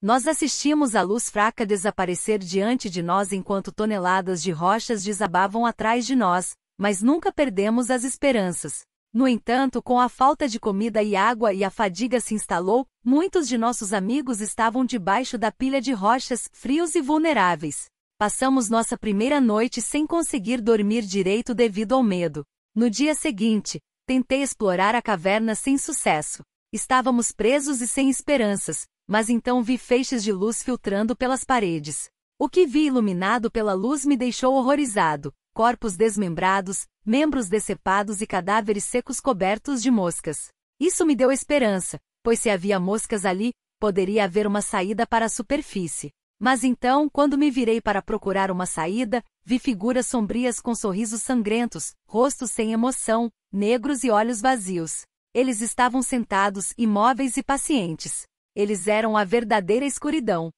Nós assistimos a luz fraca desaparecer diante de nós enquanto toneladas de rochas desabavam atrás de nós, mas nunca perdemos as esperanças. No entanto, com a falta de comida e água e a fadiga se instalou, muitos de nossos amigos estavam debaixo da pilha de rochas, frios e vulneráveis. Passamos nossa primeira noite sem conseguir dormir direito devido ao medo. No dia seguinte, tentei explorar a caverna sem sucesso. Estávamos presos e sem esperanças, mas então vi feixes de luz filtrando pelas paredes. O que vi iluminado pela luz me deixou horrorizado. Corpos desmembrados, membros decepados e cadáveres secos cobertos de moscas. Isso me deu esperança, pois se havia moscas ali, poderia haver uma saída para a superfície. Mas então, quando me virei para procurar uma saída, vi figuras sombrias com sorrisos sangrentos, rostos sem emoção, negros e olhos vazios. Eles estavam sentados, imóveis e pacientes. Eles eram a verdadeira escuridão,